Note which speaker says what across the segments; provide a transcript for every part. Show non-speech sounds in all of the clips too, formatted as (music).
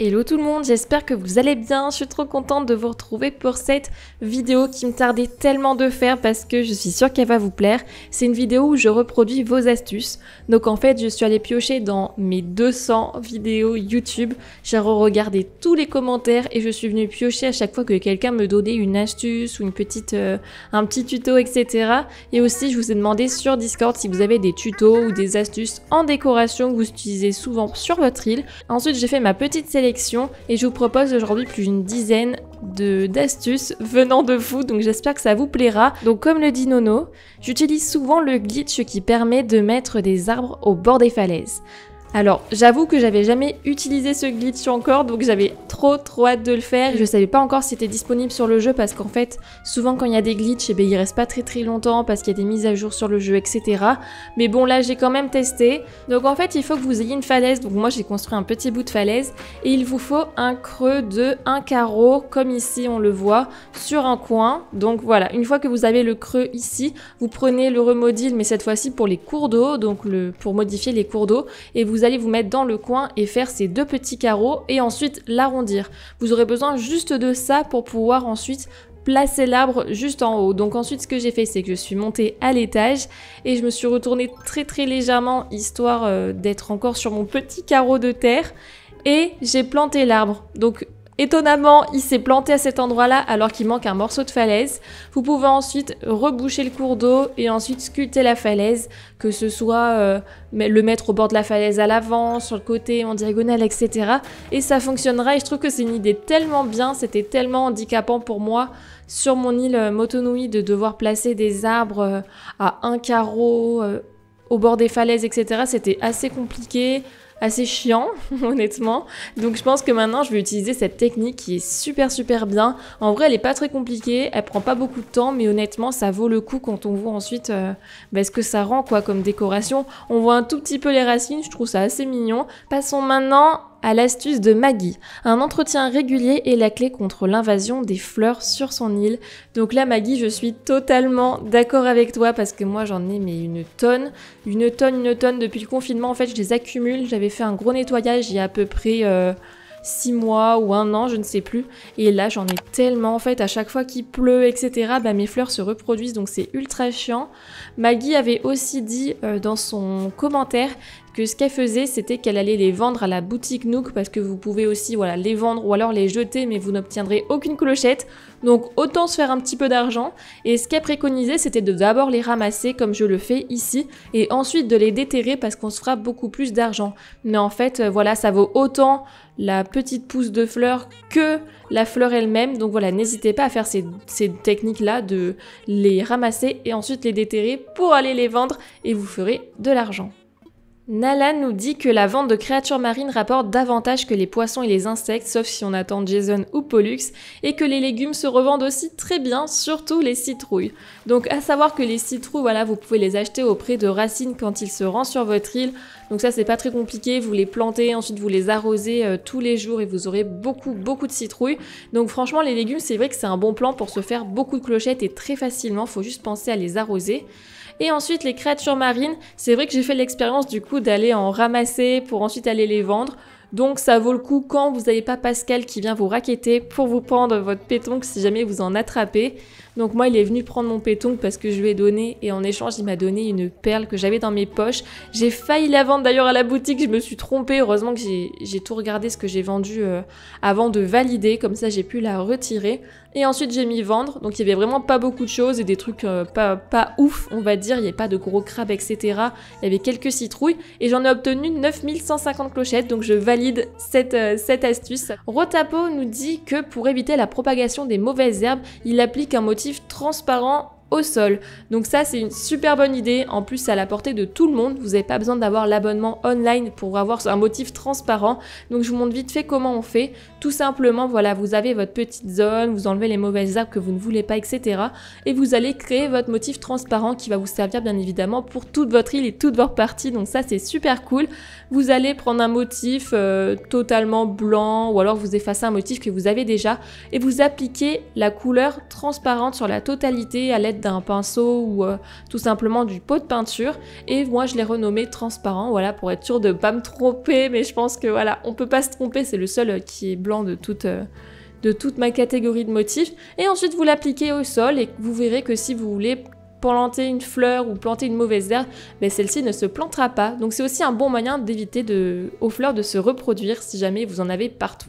Speaker 1: Hello tout le monde, j'espère que vous allez bien. Je suis trop contente de vous retrouver pour cette vidéo qui me tardait tellement de faire parce que je suis sûre qu'elle va vous plaire. C'est une vidéo où je reproduis vos astuces. Donc en fait, je suis allée piocher dans mes 200 vidéos YouTube. J'ai re-regardé tous les commentaires et je suis venue piocher à chaque fois que quelqu'un me donnait une astuce ou une petite, euh, un petit tuto, etc. Et aussi, je vous ai demandé sur Discord si vous avez des tutos ou des astuces en décoration que vous utilisez souvent sur votre île. Ensuite, j'ai fait ma petite sélection et je vous propose aujourd'hui plus d'une dizaine d'astuces venant de vous, donc j'espère que ça vous plaira. Donc comme le dit Nono, j'utilise souvent le glitch qui permet de mettre des arbres au bord des falaises. Alors, j'avoue que j'avais jamais utilisé ce glitch encore, donc j'avais trop trop hâte de le faire. Je savais pas encore si c'était disponible sur le jeu parce qu'en fait, souvent quand il y a des glitches, eh ben, il reste pas très très longtemps parce qu'il y a des mises à jour sur le jeu, etc. Mais bon, là j'ai quand même testé. Donc en fait, il faut que vous ayez une falaise. Donc moi j'ai construit un petit bout de falaise et il vous faut un creux de un carreau, comme ici on le voit, sur un coin. Donc voilà, une fois que vous avez le creux ici, vous prenez le remodile, mais cette fois-ci pour les cours d'eau, donc pour modifier les cours d'eau, et vous vous allez vous mettre dans le coin et faire ces deux petits carreaux et ensuite l'arrondir. Vous aurez besoin juste de ça pour pouvoir ensuite placer l'arbre juste en haut. Donc ensuite ce que j'ai fait c'est que je suis montée à l'étage et je me suis retournée très très légèrement histoire euh, d'être encore sur mon petit carreau de terre et j'ai planté l'arbre. Donc Étonnamment, il s'est planté à cet endroit-là alors qu'il manque un morceau de falaise. Vous pouvez ensuite reboucher le cours d'eau et ensuite sculpter la falaise, que ce soit euh, le mettre au bord de la falaise à l'avant, sur le côté, en diagonale, etc. Et ça fonctionnera et je trouve que c'est une idée tellement bien, c'était tellement handicapant pour moi sur mon île euh, Motonui de devoir placer des arbres euh, à un carreau, au bord des falaises, etc. C'était assez compliqué assez chiant, (laughs) honnêtement. Donc je pense que maintenant, je vais utiliser cette technique qui est super, super bien. En vrai, elle est pas très compliquée, elle prend pas beaucoup de temps, mais honnêtement, ça vaut le coup quand on voit ensuite euh, bah, ce que ça rend, quoi, comme décoration. On voit un tout petit peu les racines, je trouve ça assez mignon. Passons maintenant à l'astuce de Maggie. Un entretien régulier est la clé contre l'invasion des fleurs sur son île. Donc là Maggie, je suis totalement d'accord avec toi parce que moi j'en ai mais une tonne, une tonne, une tonne depuis le confinement. En fait, je les accumule. J'avais fait un gros nettoyage il y a à peu près 6 euh, six mois ou un an, je ne sais plus. Et là, j'en ai tellement en fait. À chaque fois qu'il pleut, etc., bah, mes fleurs se reproduisent, donc c'est ultra chiant. Maggie avait aussi dit euh, dans son commentaire ce qu'elle faisait, c'était qu'elle allait les vendre à la boutique Nook parce que vous pouvez aussi voilà, les vendre ou alors les jeter, mais vous n'obtiendrez aucune clochette. Donc autant se faire un petit peu d'argent. Et ce qu'elle préconisait, c'était de d'abord les ramasser comme je le fais ici et ensuite de les déterrer parce qu'on se fera beaucoup plus d'argent. Mais en fait, euh, voilà, ça vaut autant la petite pousse de fleurs que la fleur elle-même. Donc voilà, n'hésitez pas à faire ces techniques-là de les ramasser et ensuite les déterrer pour aller les vendre et vous ferez de l'argent. Nala nous dit que la vente de créatures marines rapporte davantage que les poissons et les insectes, sauf si on attend Jason ou Pollux, et que les légumes se revendent aussi très bien, surtout les citrouilles. Donc à savoir que les citrouilles, voilà, vous pouvez les acheter auprès de Racine quand il se rend sur votre île. Donc ça c'est pas très compliqué, vous les plantez, ensuite vous les arrosez euh, tous les jours et vous aurez beaucoup beaucoup de citrouilles. Donc franchement les légumes c'est vrai que c'est un bon plan pour se faire beaucoup de clochettes et très facilement, faut juste penser à les arroser. Et ensuite, les créatures marines, c'est vrai que j'ai fait l'expérience du coup d'aller en ramasser pour ensuite aller les vendre. Donc ça vaut le coup quand vous n'avez pas Pascal qui vient vous raqueter pour vous prendre votre pétonque si jamais vous en attrapez. Donc moi, il est venu prendre mon péton parce que je lui ai donné et en échange, il m'a donné une perle que j'avais dans mes poches. J'ai failli la vendre d'ailleurs à la boutique, je me suis trompée. Heureusement que j'ai tout regardé ce que j'ai vendu euh, avant de valider, comme ça j'ai pu la retirer. Et ensuite, j'ai mis vendre. Donc il y avait vraiment pas beaucoup de choses et des trucs euh, pas, ouf, on va dire. Il n'y avait pas de gros crabes, etc. Il y avait quelques citrouilles et j'en ai obtenu 9150 clochettes. Donc je valide cette, euh, cette astuce. Rotapo nous dit que pour éviter la propagation des mauvaises herbes, il applique un motif transparent au sol. Donc ça c'est une super bonne idée, en plus c'est à la portée de tout le monde, vous n'avez pas besoin d'avoir l'abonnement online pour avoir un motif transparent. Donc je vous montre vite fait comment on fait. Tout simplement voilà, vous avez votre petite zone, vous enlevez les mauvaises arbres que vous ne voulez pas, etc. Et vous allez créer votre motif transparent qui va vous servir bien évidemment pour toute votre île et toute votre partie. Donc ça c'est super cool. Vous allez prendre un motif euh, totalement blanc ou alors vous effacez un motif que vous avez déjà et vous appliquez la couleur transparente sur la totalité à l'aide d'un pinceau ou euh, tout simplement du pot de peinture. Et moi, je l'ai renommé transparent, voilà, pour être sûr de pas me tromper. Mais je pense que voilà, on peut pas se tromper, c'est le seul euh, qui est blanc de toute. Euh, de toute ma catégorie de motifs et ensuite vous l'appliquez au sol et vous verrez que si vous voulez planter une fleur ou planter une mauvaise herbe, mais ben, celle-ci ne se plantera pas. Donc c'est aussi un bon moyen d'éviter aux fleurs de se reproduire si jamais vous en avez partout.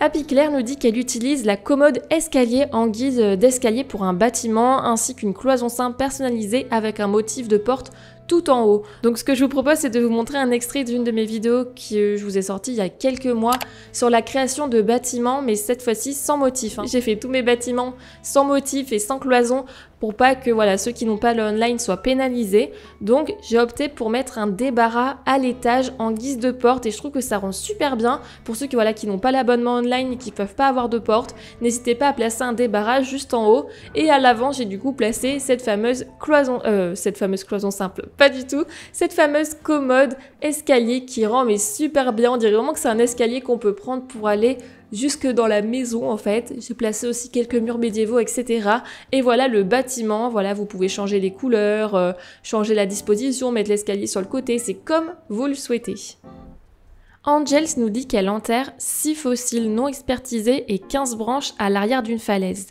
Speaker 1: Happy Claire nous dit qu'elle utilise la commode escalier en guise d'escalier pour un bâtiment, ainsi qu'une cloison simple personnalisée avec un motif de porte tout en haut. Donc ce que je vous propose c'est de vous montrer un extrait d'une de mes vidéos que je vous ai sorti il y a quelques mois sur la création de bâtiments mais cette fois-ci sans motif. Hein. J'ai fait tous mes bâtiments sans motif et sans cloison pour pas que voilà, ceux qui n'ont pas l'online soient pénalisés. Donc j'ai opté pour mettre un débarras à l'étage en guise de porte et je trouve que ça rend super bien pour ceux qui voilà, qui n'ont pas l'abonnement online et qui peuvent pas avoir de porte. N'hésitez pas à placer un débarras juste en haut et à l'avant j'ai du coup placé cette fameuse cloison, euh, cette fameuse cloison simple, pas du tout, cette fameuse commode escalier qui rend mais super bien. On dirait vraiment que c'est un escalier qu'on peut prendre pour aller jusque dans la maison en fait. J'ai placé aussi quelques murs médiévaux, etc. Et voilà le bâtiment, voilà, vous pouvez changer les couleurs, euh, changer la disposition, mettre l'escalier sur le côté, c'est comme vous le souhaitez. Angels nous dit qu'elle enterre 6 fossiles non expertisés et 15 branches à l'arrière d'une falaise.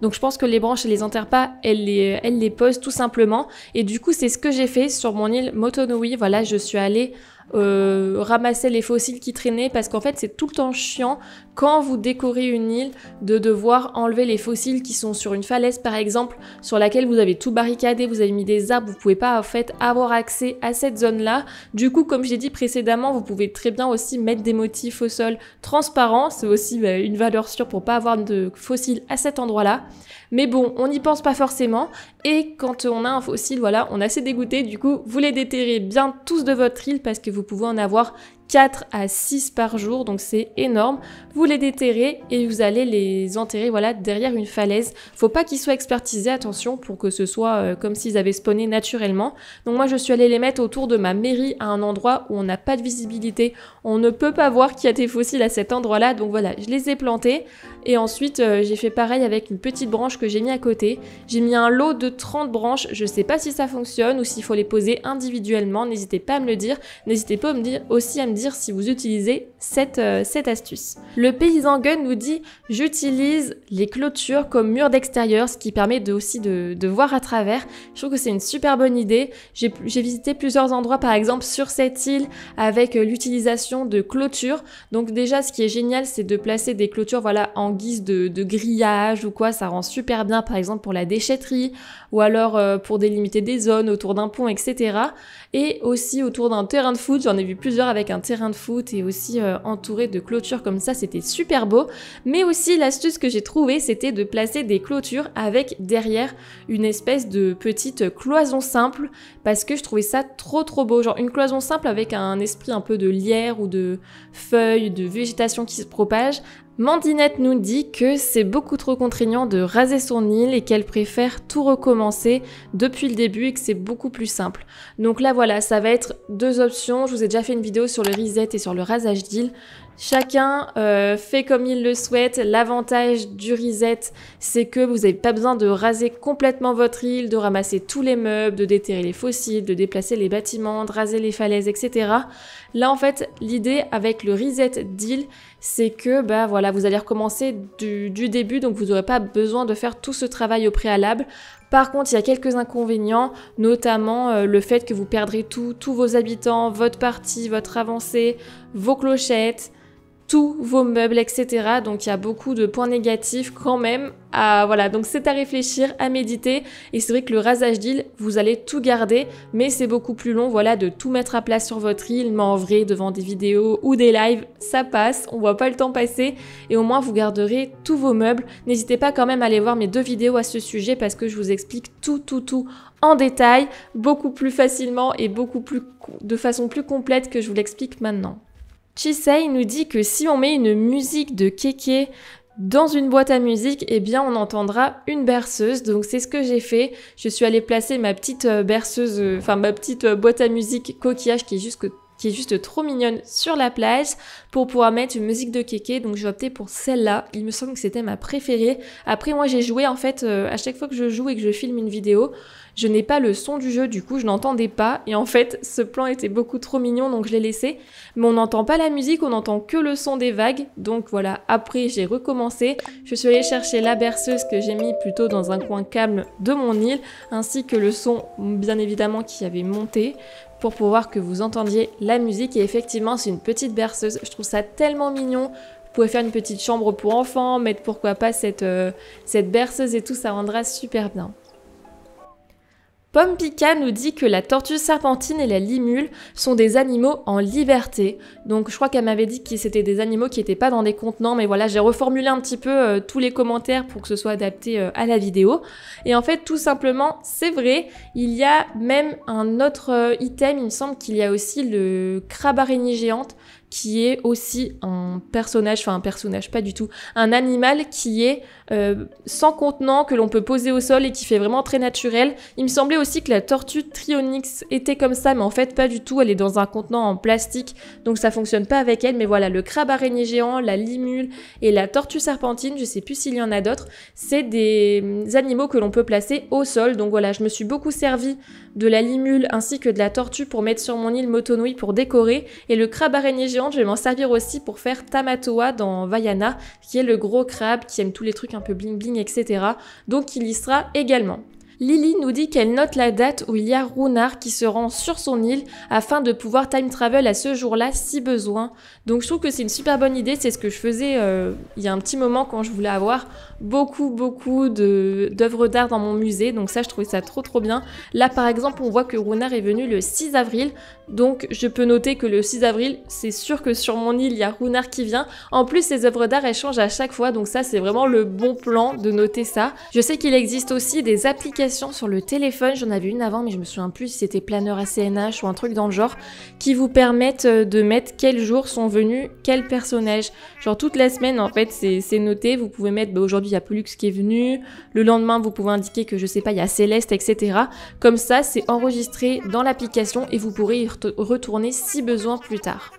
Speaker 1: Donc je pense que les branches, elle les enterre pas, elle les, euh, elle les pose tout simplement. Et du coup, c'est ce que j'ai fait sur mon île Motonui. Voilà, je suis allée euh, ramasser les fossiles qui traînaient parce qu'en fait, c'est tout le temps chiant quand vous décorez une île, de devoir enlever les fossiles qui sont sur une falaise par exemple, sur laquelle vous avez tout barricadé, vous avez mis des arbres, vous pouvez pas en fait avoir accès à cette zone-là. Du coup, comme j'ai dit précédemment, vous pouvez très bien aussi mettre des motifs au sol transparents, c'est aussi bah, une valeur sûre pour pas avoir de fossiles à cet endroit-là. Mais bon, on n'y pense pas forcément, et quand on a un fossile, voilà, on est assez dégoûté, du coup, vous les déterrez bien tous de votre île parce que vous pouvez en avoir 4 à 6 par jour, donc c'est énorme. Vous les déterrez et vous allez les enterrer voilà, derrière une falaise. Faut pas qu'ils soient expertisés, attention, pour que ce soit euh, comme s'ils avaient spawné naturellement. Donc moi je suis allée les mettre autour de ma mairie à un endroit où on n'a pas de visibilité. On ne peut pas voir qu'il y a des fossiles à cet endroit-là, donc voilà, je les ai plantés. Et ensuite, euh, j'ai fait pareil avec une petite branche que j'ai mis à côté. J'ai mis un lot de 30 branches. Je sais pas si ça fonctionne ou s'il faut les poser individuellement. N'hésitez pas à me le dire. N'hésitez pas à me dire, aussi à me dire si vous utilisez cette, euh, cette astuce. Le paysan gun nous dit j'utilise les clôtures comme mur d'extérieur, ce qui permet de, aussi de, de voir à travers. Je trouve que c'est une super bonne idée. J'ai visité plusieurs endroits, par exemple sur cette île, avec euh, l'utilisation de clôtures. Donc déjà, ce qui est génial, c'est de placer des clôtures voilà en guise de, grillage ou quoi, ça rend super bien par exemple pour la déchetterie ou alors euh, pour délimiter des zones autour d'un pont, etc. Et aussi autour d'un terrain de foot, j'en ai vu plusieurs avec un terrain de foot et aussi euh, entouré de clôtures comme ça, c'était super beau. Mais aussi l'astuce que j'ai trouvé c'était de placer des clôtures avec derrière une espèce de petite cloison simple parce que je trouvais ça trop trop beau, genre une cloison simple avec un esprit un peu de lierre ou de feuilles, de végétation qui se propage Mandinette nous dit que c'est beaucoup trop contraignant de raser son île et qu'elle préfère tout recommencer depuis le début et que c'est beaucoup plus simple. Donc là voilà, ça va être deux options. Je vous ai déjà fait une vidéo sur le reset et sur le rasage d'île. Chacun euh, fait comme il le souhaite. L'avantage du reset, c'est que vous n'avez pas besoin de raser complètement votre île, de ramasser tous les meubles, de déterrer les fossiles, de déplacer les bâtiments, de raser les falaises, etc. Là, en fait, l'idée avec le reset d'île, c'est que bah voilà, vous allez recommencer du, début, donc vous n'aurez pas besoin de faire tout ce travail au préalable. Par contre, il y a quelques inconvénients, notamment euh, le fait que vous perdrez tout, tous vos habitants, votre partie, votre avancée, vos clochettes, tous vos meubles, etc. Donc il y a beaucoup de points négatifs quand même. À, voilà, donc c'est à réfléchir, à méditer. Et c'est vrai que le rasage d'île, vous allez tout garder, mais c'est beaucoup plus long, voilà, de tout mettre à plat sur votre île. Mais en vrai, devant des vidéos ou des lives, ça passe, on voit pas le temps passer. Et au moins, vous garderez tous vos meubles. N'hésitez pas quand même à aller voir mes deux vidéos à ce sujet parce que je vous explique tout, tout, tout en détail, beaucoup plus facilement et beaucoup plus de façon plus complète que je vous l'explique maintenant. Chisei nous dit que si on met une musique de kéké dans une boîte à musique, eh bien on entendra une berceuse. Donc c'est ce que j'ai fait. Je suis allée placer ma petite euh, berceuse, euh, enfin ma petite euh, boîte à musique coquillage qui est juste, trop mignonne sur la plage pour pouvoir mettre une musique de kéké. Donc j'ai opté pour celle-là. Il me semble que c'était ma préférée. Après moi j'ai joué en fait à chaque fois que je joue et que je filme une vidéo, je n'ai pas le son du jeu, du coup je n'entendais pas. Et en fait, ce plan était beaucoup trop mignon, donc je l'ai laissé. Mais on n'entend pas la musique, on n'entend que le son des vagues. Donc voilà, après j'ai recommencé. Je suis allée chercher la berceuse que j'ai mis plutôt dans un coin calme de mon île, ainsi que le son bien évidemment qui avait monté pour pouvoir que vous entendiez la musique et effectivement c'est une petite berceuse, je trouve ça tellement mignon, vous pouvez faire une petite chambre pour enfants, mettre pourquoi pas cette, euh, cette berceuse et tout, ça rendra super bien. Pomme nous dit que la tortue serpentine et la limule sont des animaux en liberté. Donc je crois qu'elle m'avait dit que c'était des animaux qui n'étaient pas dans des contenants, mais voilà, j'ai reformulé un petit peu euh, tous les commentaires pour que ce soit adapté euh, à la vidéo. Et en fait, tout simplement, c'est vrai, il y a même un autre euh, item, il me semble qu'il y a aussi le crabe araignée géante qui est aussi un personnage, enfin un personnage, pas du tout, un animal qui est euh, sans contenant, que l'on peut poser au sol et qui fait vraiment très naturel. Il me semblait aussi que la tortue Trionyx était comme ça, mais en fait pas du tout, elle est dans un contenant en plastique, donc ça fonctionne pas avec elle, mais voilà, le crabe araignée géant, la limule et la tortue serpentine, je sais plus s'il y en a d'autres, c'est des euh, animaux que l'on peut placer au sol, donc voilà, je me suis beaucoup servi de la limule ainsi que de la tortue pour mettre sur mon île Motonui pour décorer, et le crabe araignée géante, je vais m'en servir aussi pour faire Tamatoa dans Vaiana, qui est le gros crabe qui aime tous les trucs un peu bling bling, etc. Donc il y sera également. Lily nous dit qu'elle note la date où il y a Runard qui se rend sur son île afin de pouvoir time travel à ce jour-là si besoin. Donc je trouve que c'est une super bonne idée, c'est ce que je faisais euh, il y a un petit moment quand je voulais avoir beaucoup beaucoup d'œuvres d'art dans mon musée, donc ça je trouvais ça trop trop bien. Là par exemple on voit que Runard est venu le 6 avril, donc je peux noter que le 6 avril c'est sûr que sur mon île il y a Runard qui vient. En plus ses œuvres d'art elles changent à chaque fois, donc ça c'est vraiment le bon plan de noter ça. Je sais qu'il existe aussi des applications sur le téléphone, j'en avais une avant mais je me souviens plus si c'était planeur ACNH ou un truc dans le genre, qui vous permettent euh, de mettre quels jours sont venus quels personnages. Genre toute la semaine en fait c'est noté, vous pouvez mettre bah, aujourd'hui il y a Pollux qui est venu, le lendemain vous pouvez indiquer que je sais pas il y a Céleste etc. Comme ça c'est enregistré dans l'application et vous pourrez y retourner si besoin plus tard.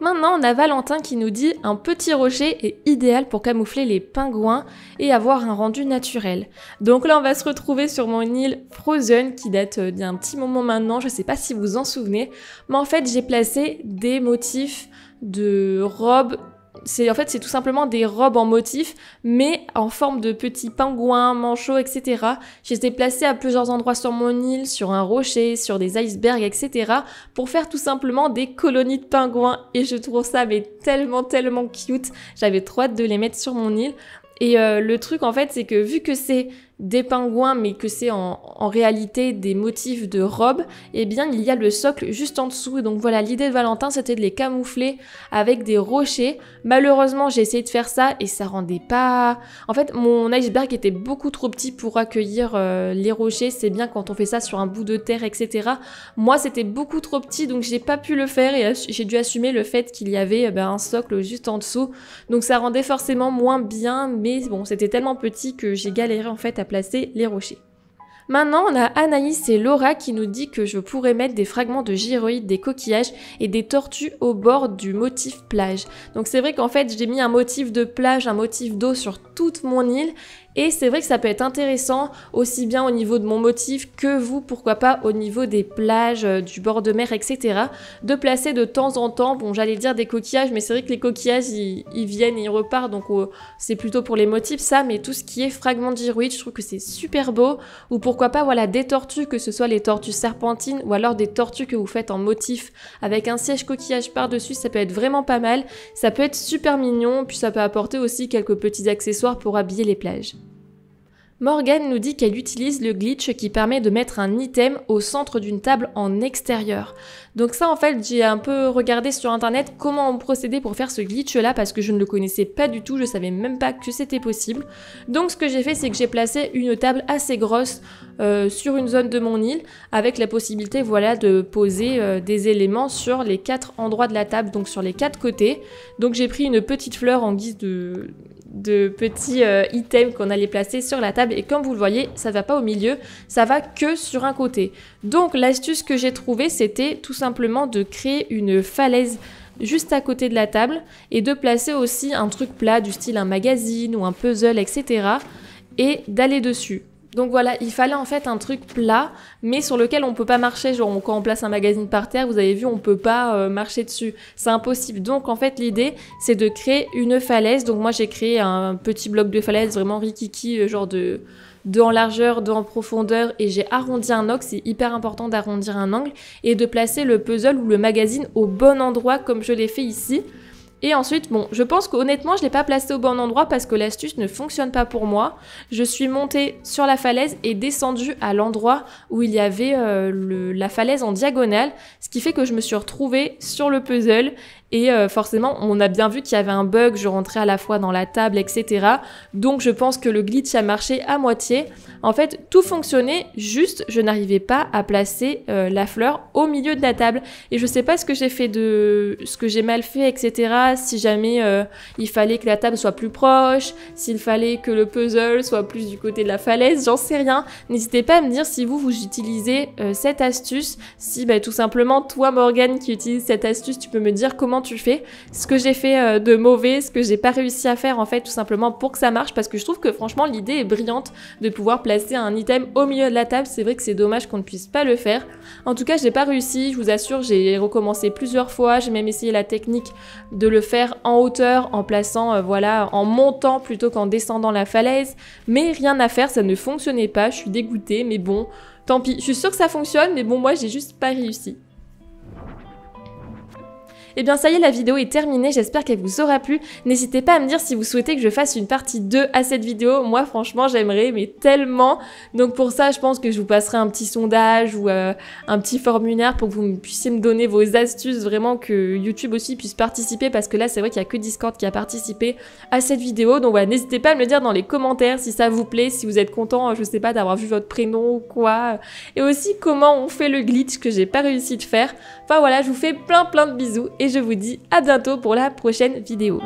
Speaker 1: Maintenant, on a Valentin qui nous dit un petit rocher est idéal pour camoufler les pingouins et avoir un rendu naturel. Donc là, on va se retrouver sur mon île Frozen qui date euh, d'un petit moment maintenant, je sais pas si vous en souvenez, mais en fait, j'ai placé des motifs de robes c'est en fait c'est tout simplement des robes en motif mais en forme de petits pingouins, manchots, etc. J'ai été placée à plusieurs endroits sur mon île, sur un rocher, sur des icebergs, etc. pour faire tout simplement des colonies de pingouins et je trouve ça mais tellement tellement cute. J'avais trop hâte de les mettre sur mon île. Et euh, le truc en fait c'est que vu que c'est des pingouins, mais que c'est en, réalité des motifs de robe, et eh bien il y a le socle juste en dessous. Et donc voilà, l'idée de Valentin, c'était de les camoufler avec des rochers. Malheureusement, j'ai essayé de faire ça et ça rendait pas... En fait, mon iceberg était beaucoup trop petit pour accueillir euh, les rochers. C'est bien quand on fait ça sur un bout de terre, etc. Moi, c'était beaucoup trop petit, donc j'ai pas pu le faire et j'ai dû assumer le fait qu'il y avait eh ben, un socle juste en dessous. Donc ça rendait forcément moins bien, mais bon, c'était tellement petit que j'ai galéré en fait à placer les rochers. Maintenant, on a Anaïs et Laura qui nous dit que je pourrais mettre des fragments de gyroïdes, des coquillages et des tortues au bord du motif plage. Donc c'est vrai qu'en fait, j'ai mis un motif de plage, un motif d'eau sur toute mon île et c'est vrai que ça peut être intéressant aussi bien au niveau de mon motif que vous, pourquoi pas au niveau des plages, euh, du bord de mer, etc. De placer de temps en temps, bon j'allais dire des coquillages, mais c'est vrai que les coquillages ils, viennent et ils repartent, donc oh, c'est plutôt pour les motifs ça, mais tout ce qui est fragments de je trouve que c'est super beau. Ou pourquoi pas voilà des tortues, que ce soit les tortues serpentines ou alors des tortues que vous faites en motif avec un siège coquillage par-dessus, ça peut être vraiment pas mal, ça peut être super mignon, puis ça peut apporter aussi quelques petits accessoires pour habiller les plages. Morgan nous dit qu'elle utilise le glitch qui permet de mettre un item au centre d'une table en extérieur. Donc ça en fait j'ai un peu regardé sur internet comment on procédait pour faire ce glitch là parce que je ne le connaissais pas du tout, je savais même pas que c'était possible. Donc ce que j'ai fait c'est que j'ai placé une table assez grosse euh, sur une zone de mon île avec la possibilité voilà de poser euh, des éléments sur les quatre endroits de la table donc sur les quatre côtés. Donc j'ai pris une petite fleur en guise de de petits euh, items qu'on allait placer sur la table et comme vous le voyez ça va pas au milieu ça va que sur un côté donc l'astuce que j'ai trouvé c'était tout simplement de créer une falaise juste à côté de la table et de placer aussi un truc plat du style un magazine ou un puzzle etc et d'aller dessus donc voilà, il fallait en fait un truc plat, mais sur lequel on peut pas marcher. Genre quand on place un magazine par terre, vous avez vu, on peut pas euh, marcher dessus. C'est impossible. Donc en fait, l'idée, c'est de créer une falaise. Donc moi, j'ai créé un petit bloc de falaise vraiment rikiki, euh, genre de en largeur, de en profondeur, et j'ai arrondi un angle, c'est hyper important d'arrondir un angle, et de placer le puzzle ou le magazine au bon endroit comme je l'ai fait ici. Et ensuite, bon, je pense qu'honnêtement, je ne l'ai pas placé au bon endroit parce que l'astuce ne fonctionne pas pour moi. Je suis montée sur la falaise et descendue à l'endroit où il y avait euh, la falaise en diagonale, ce qui fait que je me suis retrouvée sur le puzzle et euh, forcément, on a bien vu qu'il y avait un bug, je rentrais à la fois dans la table, etc. Donc je pense que le glitch a marché à moitié. En fait, tout fonctionnait, juste je n'arrivais pas à placer euh, la fleur au milieu de la table. Et je sais pas ce que j'ai fait de... ce que j'ai mal fait, etc. Si jamais euh, il fallait que la table soit plus proche, s'il fallait que le puzzle soit plus du côté de la falaise, j'en sais rien. N'hésitez pas à me dire si vous, vous utilisez cette astuce. Si bah, tout simplement, toi Morgane qui utilise cette astuce, tu peux me dire comment tu fais, ce que j'ai fait euh, de mauvais, ce que j'ai pas réussi à faire en fait tout simplement pour que ça marche parce que je trouve que franchement l'idée est brillante de pouvoir placer un item au milieu de la table. C'est vrai que c'est dommage qu'on ne puisse pas le faire. En tout cas, j'ai pas réussi, je vous assure, j'ai recommencé plusieurs fois, j'ai même essayé la technique de le faire en hauteur en plaçant euh, voilà, en montant plutôt qu'en descendant la falaise, mais rien à faire, ça ne fonctionnait pas, je suis dégoûtée mais bon, tant pis. Je suis sûre que ça fonctionne mais bon, moi j'ai juste pas réussi. Et eh bien ça y est, la vidéo est terminée, j'espère qu'elle vous aura plu. N'hésitez pas à me dire si vous souhaitez que je fasse une partie 2 à cette vidéo. Moi franchement j'aimerais, mais tellement. Donc pour ça, je pense que je vous passerai un petit sondage ou euh, un petit formulaire pour que vous puissiez me donner vos astuces, vraiment que YouTube aussi puisse participer, parce que là c'est vrai qu'il n'y a que Discord qui a participé à cette vidéo. Donc voilà, n'hésitez pas à me le dire dans les commentaires si ça vous plaît, si vous êtes content, je sais pas, d'avoir vu votre prénom ou quoi. Et aussi comment on fait le glitch que j'ai pas réussi de faire. Enfin voilà, je vous fais plein plein de bisous et je vous dis à bientôt pour la prochaine vidéo.